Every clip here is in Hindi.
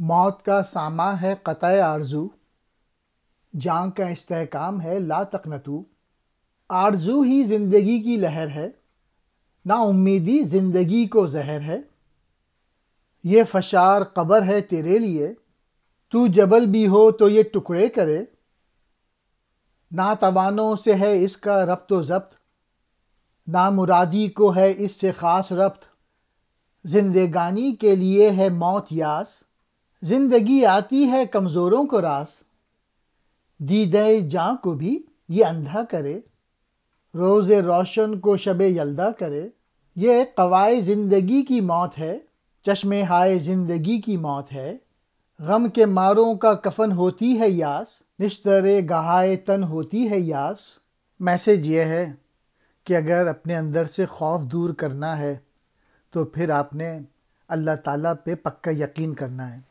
मौत का सामा है क़त आरजू जान का इस्तेकाम है ला तकनतु आरजू ही ज़िंदगी की लहर है ना उम्मीदी ज़िंदगी को जहर है ये फशार कबर है तेरे लिए तू जबल भी हो तो ये टुकड़े करे ना तवानों से है इसका रब्त व जब्त मुरादी को है इससे ख़ास रब्त जिंदगानी के लिए है मौत यास जिंदगी आती है कमज़ोरों को रास दीदे जा को भी ये अंधा करे रोज़ रोशन को शब यल्दा करे ये कवाए ज़िंदगी की मौत है चश्मे हाय ज़िंदगी की मौत है गम के मारों का कफन होती है यास निश्तरे गहाए तन होती है यास मैसेज ये है कि अगर अपने अंदर से खौफ दूर करना है तो फिर आपने अल्लाह ताला पे पक्का यकीन करना है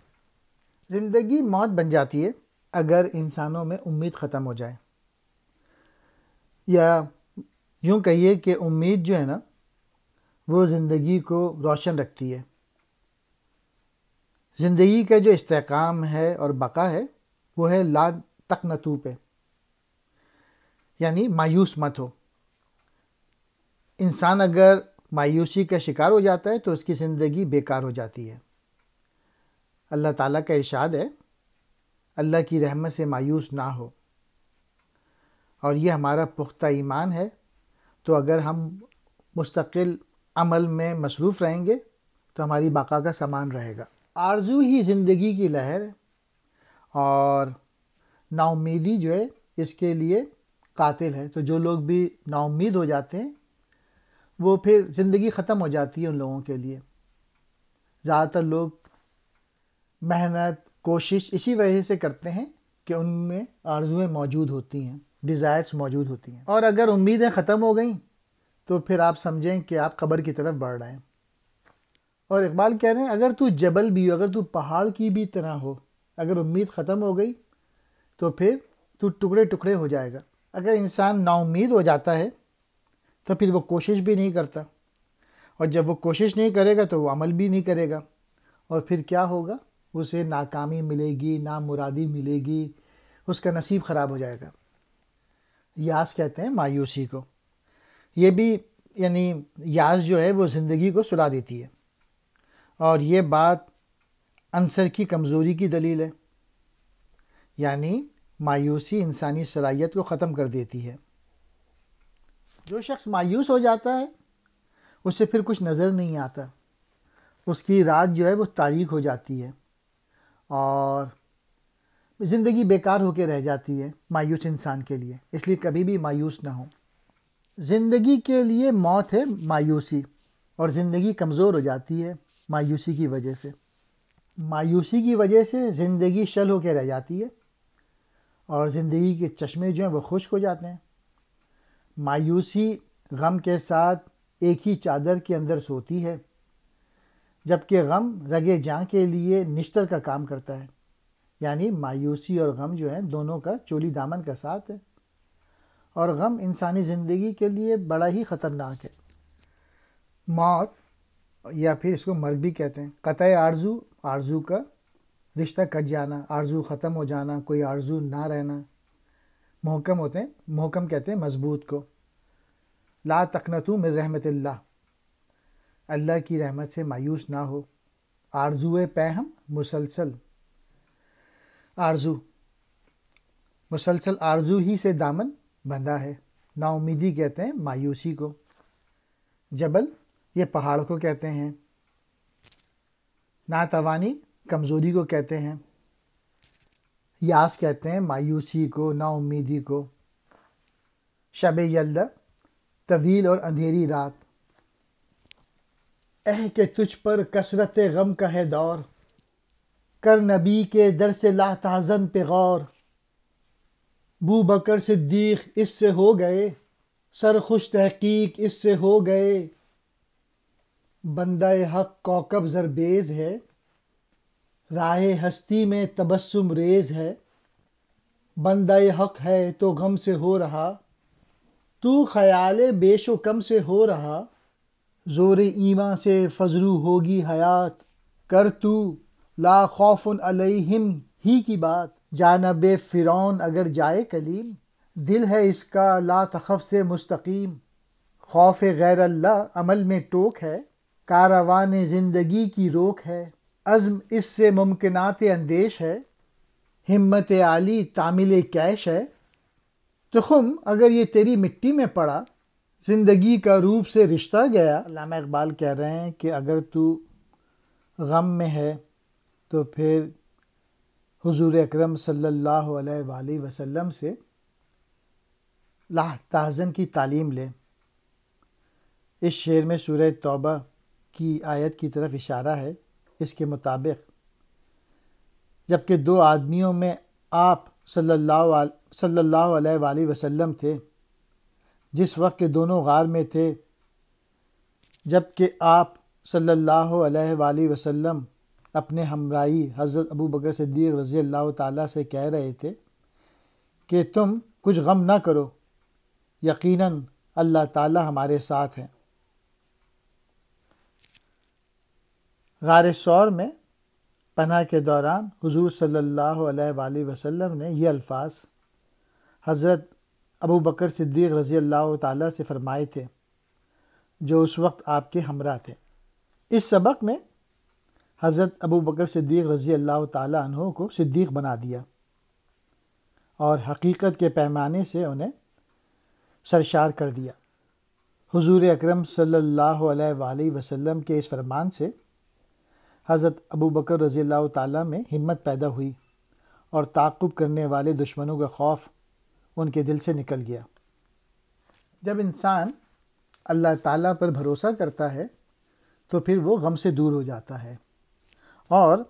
ज़िंदगी मौत बन जाती है अगर इंसानों में उम्मीद ख़त्म हो जाए या यूँ कहिए कि उम्मीद जो है ना वो ज़िंदगी को रोशन रखती है ज़िंदगी का जो इस्तेकाम है और बका है वो है ला तक नतू पे यानी मायूस मत हो इंसान अगर मायूसी का शिकार हो जाता है तो उसकी ज़िंदगी बेकार हो जाती है अल्लाह ताला का इशाद है अल्लाह की रहमत से मायूस ना हो और ये हमारा पुख्ता ईमान है तो अगर हम मुस्तकिल अमल में मसरूफ़ रहेंगे तो हमारी बाका का सामान रहेगा आरजू ही ज़िंदगी की लहर और नाउमीदी जो है इसके लिए कातिल है तो जो लोग भी नाउमीद हो जाते हैं वो फिर ज़िंदगी ख़त्म हो जाती है उन लोगों के लिए ज़्यादातर लोग मेहनत कोशिश इसी वजह से करते हैं कि उनमें आरजुएं मौजूद होती हैं डिज़ायर्स मौजूद होती हैं और अगर उम्मीदें ख़त्म हो गई तो फिर आप समझें कि आप कब्र की तरफ बढ़ रहे हैं और इकबाल कह रहे हैं अगर तू जबल भी हो अगर तू पहाड़ की भी तरह हो अगर उम्मीद ख़त्म हो गई तो फिर तू टुकड़े टुकड़े हो जाएगा अगर इंसान नाउमीद हो जाता है तो फिर वो कोशिश भी नहीं करता और जब वो कोशिश नहीं करेगा तो वो अमल भी नहीं करेगा और फिर क्या होगा उसे नाकामी मिलेगी ना मुरादी मिलेगी उसका नसीब ख़राब हो जाएगा यास कहते हैं मायूसी को ये भी यानी यास जो है वो ज़िंदगी को सुला देती है और ये बात अंसर की कमज़ोरी की दलील है यानी मायूसी इंसानी सलाहियत को ख़त्म कर देती है जो शख्स मायूस हो जाता है उसे फिर कुछ नज़र नहीं आता उसकी रात जो है वो तारीख हो जाती है और ज़िंदगी बेकार होकर रह जाती है मायूस इंसान के लिए इसलिए कभी भी मायूस ना हो ज़िंदगी के लिए मौत है मायूसी और ज़िंदगी कमज़ोर हो जाती है मायूसी की वजह से मायूसी की वजह से ज़िंदगी शल होकर रह जाती है और ज़िंदगी के चश्मे जो हैं वो खुश्क हो जाते हैं मायूसी गम के साथ एक ही चादर के अंदर सोती है जबकि गम रगे जाँ के लिए निश्तर का काम करता है यानी मायूसी और गम जो है दोनों का चोली दामन का साथ है और गम इंसानी ज़िंदगी के लिए बड़ा ही ख़तरनाक है मौत या फिर इसको मर्ग भी कहते हैं कत आरजू आरजू का रिश्ता कट जाना आरजू ख़त्म हो जाना कोई आरजू ना रहना मोहकम होते हैं मोहकम कहते हैं मजबूत को ला तकनतु मेरे रहमत ला अल्लाह की रहमत से मायूस ना हो आरजू हम मुसलसल आरजू मुसलसल आरजू ही से दामन बंधा है नाउमीदी कहते हैं मायूसी को जबल ये पहाड़ को कहते हैं नातवानी कमज़ोरी को कहते हैं यास कहते हैं मायूसी को नाउमीदी को शब यल्दा तवील और अंधेरी रात अह के तुझ पर कसरत गम का है दौर कर नबी के दर से लाताजन पे गौर बू बकर सिद्दीक इससे हो गए सर खुश तहकीक इससे हो गए बंदा हक कौकब जरबेज है राह हस्ती में तबस्सुम रेज है बंदा हक है तो गम से हो रहा तू ख्याल बेशो कम से हो रहा ज़ोर ईमा से फजरू होगी हयात कर तू ला खौफ अलैहिम ही की बात जानब फ़िरौन अगर जाए कलीम दिल है इसका ला तखफ से मुस्तकीम खौफ गैर अल्लाह अमल में टोक है कारवान ज़िंदगी की रोक है अज़म इससे मुमकिनात अंदेश है हिम्मत आली तामिल कैश है तो अगर ये तेरी मिट्टी में पड़ा ज़िंदगी का रूप से रिश्ता गया लामा इकबाल कह रहे हैं कि अगर तू गम में है तो फिर हुजूर अकरम सल्लल्लाहु अलैहि वसल्लम से लाताजन की तालीम ले इस शेर में सूरह तौबा की आयत की तरफ इशारा है इसके मुताबिक जबकि दो आदमियों में आप सल्लल्लाहु अलैहि वसल्लम थे जिस वक्त के दोनों गार में थे जबकि आप सल्लल्लाहु अलैहि वसल्लम अपने हमराई हज़रत अबू बकर सिद्दीक रज़ी अल्लाह ताला से कह रहे थे कि तुम कुछ गम ना करो यकीनन अल्लाह ताला हमारे साथ हैं गार शौर में पना के दौरान हुजूर सल्लल्लाहु अलैहि वसल्लम ने ये अल्फाज हज़रत अबू बकर सिद्दीक रज़ी अल्लाह ताली से फ़रमाए थे जो उस वक्त आपके हमरा थे इस सबक में हज़रत अबू बकर सिद्दीक रज़ी अल्लाह तहों को सिद्दीक बना दिया और हकीकत के पैमाने से उन्हें सरशार कर दिया हुजूर अकरम सल्लल्लाहु अलैहि वसल्लम के इस फरमान से हज़रत अबू बकर रज़ी अल्लाह ताली में हिम्मत पैदा हुई और ताकुब करने वाले दुश्मनों का खौफ उनके दिल से निकल गया जब इंसान अल्लाह ताला पर भरोसा करता है तो फिर वो गम से दूर हो जाता है और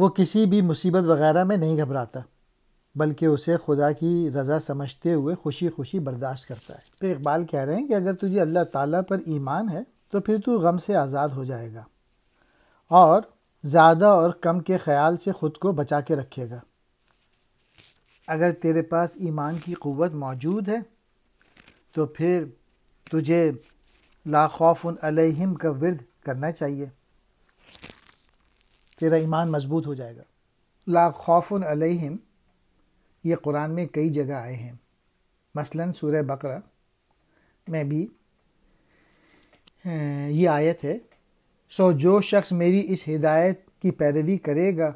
वो किसी भी मुसीबत वगैरह में नहीं घबराता बल्कि उसे खुदा की रज़ा समझते हुए खुशी खुशी बर्दाश्त करता है फिर तो इकबाल कह रहे हैं कि अगर तुझे अल्लाह ताला पर ईमान है तो फिर तू गम से आज़ाद हो जाएगा और ज़्यादा और कम के ख्याल से ख़ुद को बचा के रखेगा अगर तेरे पास ईमान की क़वत मौजूद है तो फिर तुझे लाखौफ़ अलहम का विरद करना चाहिए तेरा ईमान मजबूत हो जाएगा लाखौफ़ अलहम ये कुरान में कई जगह आए हैं मसलन सूर्य बकरा में भी ये आयत है सो जो शख्स मेरी इस हिदायत की पैरवी करेगा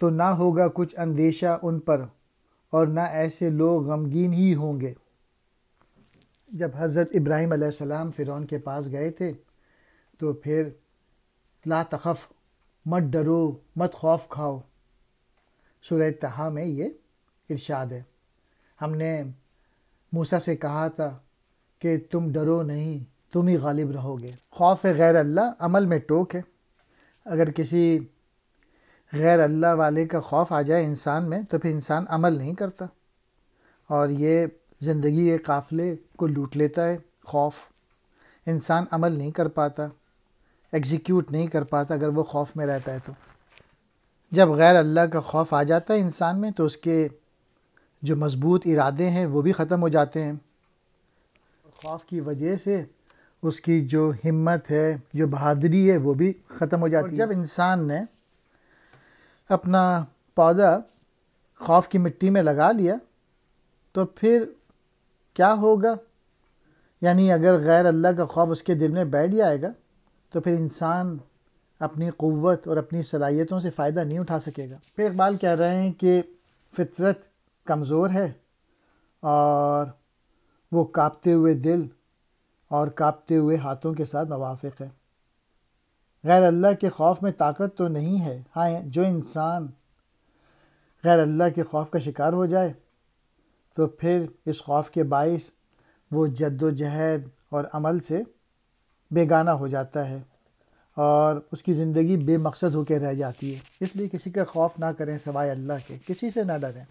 तो ना होगा कुछ अंदेशा उन पर और ना ऐसे लोग गमगीन ही होंगे जब हज़रत इब्राहिम अलैहिस्सलाम फ़िरौन के पास गए थे तो फिर ला तखफ मत डरो मत खौफ खाओ सुरह तहा में ये इरशाद है हमने मूसा से कहा था कि तुम डरो नहीं तुम ही गालिब रहोगे खौफ गैर अल्लाह अमल में टोक है अगर किसी गैर अल्लाह वाले का खौफ आ जाए इंसान में तो फिर इंसान अमल नहीं करता और ये ज़िंदगी के काफ़िले को लूट लेता है खौफ इंसान अमल नहीं कर पाता एग्जीक्यूट नहीं कर पाता अगर वो खौफ में रहता है तो जब गैर अल्लाह का खौफ आ जाता है इंसान में तो उसके जो मज़बूत इरादे हैं वो भी ख़त्म हो जाते हैं खौफ की वजह से उसकी जो हिम्मत है जो बहादरी है वो भी ख़त्म हो जाती है जब इंसान ने अपना पौधा खौफ की मिट्टी में लगा लिया तो फिर क्या होगा यानी अगर गैर अल्लाह का खौफ उसके दिल में बैठ जाएगा तो फिर इंसान अपनी क़वत और अपनी सलाहियतों से फ़ायदा नहीं उठा सकेगा फिर इकबाल कह रहे हैं कि फितरत कमज़ोर है और वो काँपते हुए दिल और काँपते हुए हाथों के साथ मवाफ़ है गैर अल्लाह के खौफ में ताकत तो नहीं है हाँ जो इंसान गैर अल्लाह के खौफ का शिकार हो जाए तो फिर इस खौफ के बायस वो जद्दोजहद और अमल से बेगाना हो जाता है और उसकी ज़िंदगी बेमकसद होकर रह जाती है इसलिए किसी का खौफ ना करें सवाए अल्लाह के किसी से ना डरें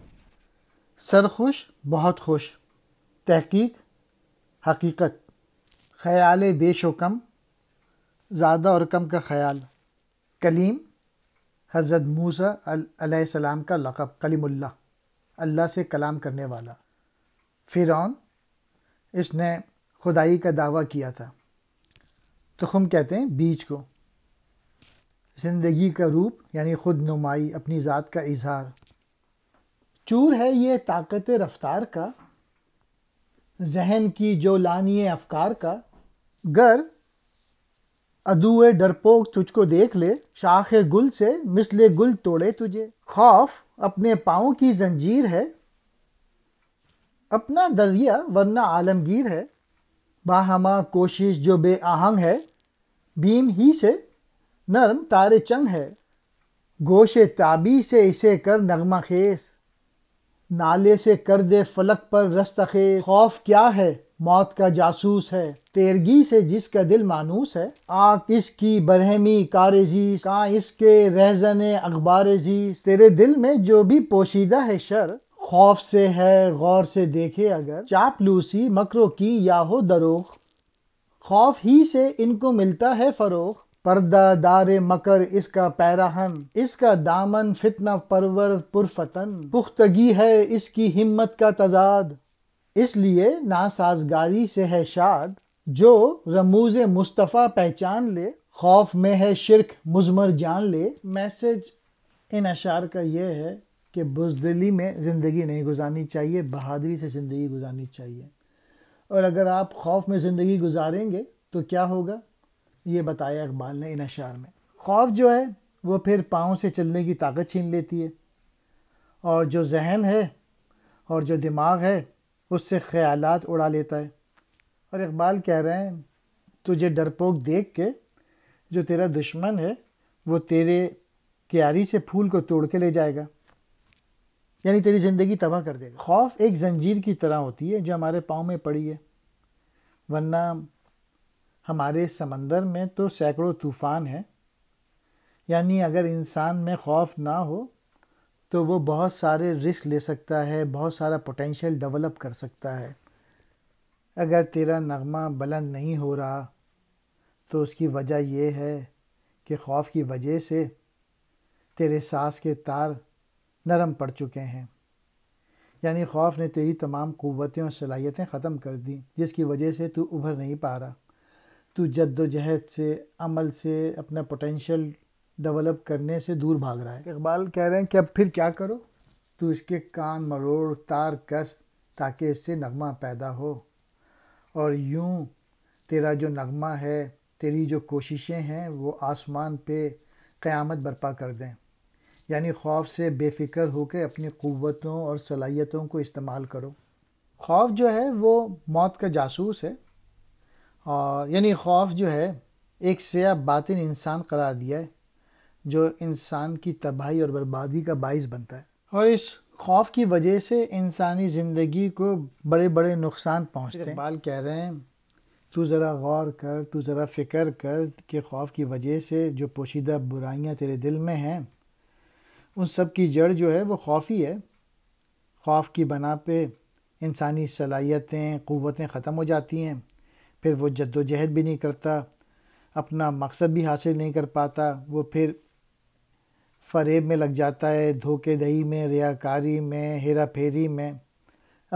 सर खुश बहुत खुश तहकीक हकीकत ख्याल बेशोकम ज़्यादा और कम का ख्याल कलीम हज़रत मूसा सलाम का लक़ब कलीमुल्ला अल्लाह से कलाम करने वाला फिर इसने खुदाई का दावा किया था तो हम कहते हैं बीज को ज़िंदगी का रूप यानी खुद नुमाई अपनी ज़ात का इजहार चूर है ये ताकत रफ्तार का जहन की जो लानिए अफकार का गर अदुए डरपोक तुझको देख ले शाख गुल से मिसले गुल तोड़े तुझे खौफ अपने पाओ की जंजीर है अपना दरिया वरना आलमगीर है बाहमा कोशिश जो आहंग है भीम ही से नरम तारे चंग है गोशे ताबी से इसे कर नगमा खेस नाले से कर दे फलक पर खेस खौफ क्या है मौत का जासूस है तेरगी से जिसका दिल मानूस है आक इसकी बरहमी कारजीस का इसके रहजन अखबार जीस तेरे दिल में जो भी पोशीदा है शर खौफ से है गौर से देखे अगर चापलूसी मकरों की या हो दरोख खौफ ही से इनको मिलता है फरोख पर्दा दार मकर इसका पैराहन इसका दामन फितना परवर पुरफतन पुख्तगी है इसकी हिम्मत का तजाद इसलिए नासाजगारी से है शाद जो रमूज मुस्तफ़ा पहचान ले खौफ में है शिरक मुजमर जान ले मैसेज इन अशार का यह है कि बुजदली में ज़िंदगी नहीं गुजारनी चाहिए बहादरी से ज़िंदगी गुजारनी चाहिए और अगर आप खौफ में ज़िंदगी गुजारेंगे तो क्या होगा ये बताया इकबाल ने इन अशार में खौफ जो है वो फिर पाँव से चलने की ताकत छीन लेती है और जो जहन है और जो दिमाग है उससे ख्यालात उड़ा लेता है और इकबाल कह रहे हैं तुझे डरपोक देख के जो तेरा दुश्मन है वो तेरे क्यारी से फूल को तोड़ के ले जाएगा यानी तेरी ज़िंदगी तबाह कर देगा खौफ एक जंजीर की तरह होती है जो हमारे पाँव में पड़ी है वरना हमारे समंदर में तो सैकड़ों तूफ़ान हैं यानी अगर इंसान में खौफ ना हो तो वो बहुत सारे रिस्क ले सकता है बहुत सारा पोटेंशियल डेवलप कर सकता है अगर तेरा नगमा बुलंद नहीं हो रहा तो उसकी वजह यह है कि खौफ की वजह से तेरे सांस के तार नरम पड़ चुके हैं यानी खौफ ने तेरी तमाम क़वतें और सलाहियतें ख़त्म कर दी जिसकी वजह से तू उभर नहीं पा रहा तू जद्दोजहद से अमल से अपना पोटेंशियल डेवलप करने से दूर भाग रहा है इकबाल कह रहे हैं कि अब फिर क्या करो तो इसके कान मरोड़ तार कस ताकि इससे नगमा पैदा हो और यूं तेरा जो नगमा है तेरी जो कोशिशें हैं वो आसमान पे क़यामत बर्पा कर दें यानी खौफ से बेफिक्र होकर अपनी क़वतों और सलाहियतों को इस्तेमाल करो खौफ जो है वो मौत का जासूस है और यानी खौफ जो है एक सयाब बातिन इंसान करार दिया है जो इंसान की तबाही और बर्बादी का बायस बनता है और इस खौफ की वजह से इंसानी ज़िंदगी को बड़े बड़े नुकसान पहुँचते हैं इकबाल कह रहे हैं तू ज़रा गौर कर तू ज़रा फ़िक्र कर कि खौफ की वजह से जो पोशीदा बुराइयाँ तेरे दिल में हैं उन सब की जड़ जो है वो खौफ ही है खौफ की बना पे इंसानी सलाहियतें क़वतें ख़त्म हो जाती हैं फिर वो जद्दोजहद भी नहीं करता अपना मकसद भी हासिल नहीं कर पाता वो फिर फरेब में लग जाता है धोखे दही में रियाकारी में हेरा फेरी में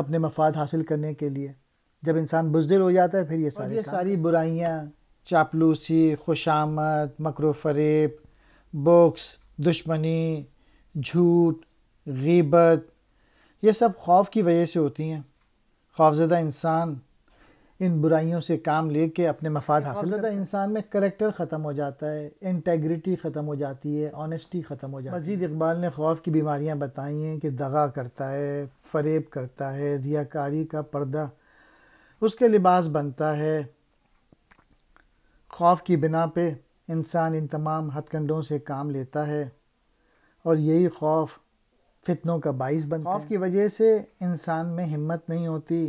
अपने मफाद हासिल करने के लिए जब इंसान बुजदिल हो जाता है फिर ये सारी ये सारी बुराइयाँ चापलूसी खुशामद मकर फरेब बोक्स दुश्मनी झूठ गीबत ये सब खौफ की वजह से होती हैं खौफजदा इंसान इन बुराइयों से काम लेके अपने मफाद हासिल करता है इंसान में करेक्टर ख़त्म हो जाता है इंटेग्रिटी ख़त्म हो जाती है ऑनेस्टी ख़त्म हो जाती है मजीद इकबाल ने खौफ की बीमारियाँ बताई हैं कि दगा करता है फरेब करता है रियाकारी का पर्दा उसके लिबास बनता है खौफ की बिना पे इंसान इन तमाम हथकंडों से काम लेता है और यही खौफ फितनों का बाइस बनता खौफ की वजह से इंसान में हिम्मत नहीं होती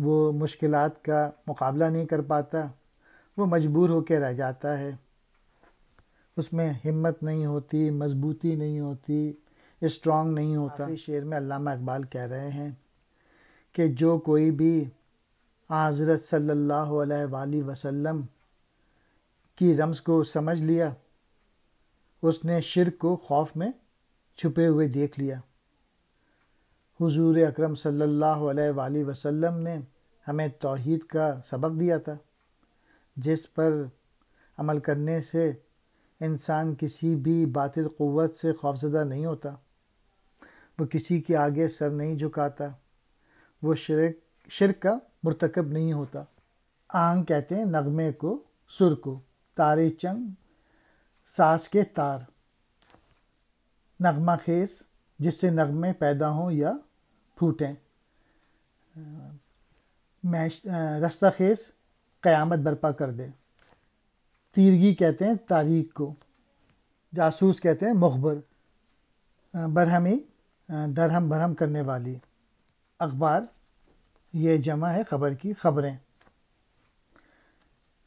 वो मुश्किल का मुकाबला नहीं कर पाता वो मजबूर होकर रह जाता है उसमें हिम्मत नहीं होती मजबूती नहीं होती स्ट्रांग नहीं होता शेर में अल्लामा इकबाल कह रहे हैं कि जो कोई भी हज़रत सल्लल्लाहु अलैहि वसल्लम की रम्स को समझ लिया उसने शिर को खौफ में छुपे हुए देख लिया हुजूर अकरम सल्लल्लाहु अलैहि वसल्लम ने हमें तौहीद का सबक दिया था जिस पर अमल करने से इंसान किसी भी बातिल क़वत से खौफजदा नहीं होता वो किसी के आगे सर नहीं झुकाता वो शिरक शिरक का मरतकब नहीं होता आंग कहते हैं नगमे को सुर को तारे चंग सास के तार नगमा खेस जिससे नगमे पैदा हों या फूटें मैश रस्ता खेस क़यामत बरपा कर दे तीरगी कहते हैं तारीख को जासूस कहते हैं मुखबर बरहमी दरहम बरहम करने वाली अखबार ये जमा है ख़बर की ख़बरें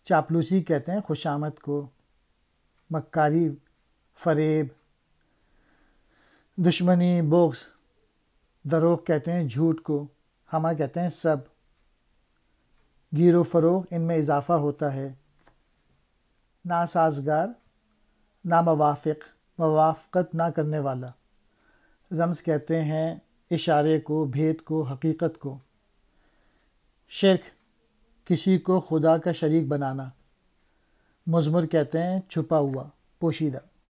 चापलूसी कहते हैं खुशामद को मक्कारी फरेब दुश्मनी बोक्स दरोग कहते हैं झूठ को हमा कहते हैं सब गिरो फरोग इनमें इजाफा होता है नासाजगार मवाफ़ मवाफ़त ना करने वाला रम्स कहते हैं इशारे को भेद को हकीकत को शेख किसी को खुदा का शरीक बनाना मजमर कहते हैं छुपा हुआ पोशीदा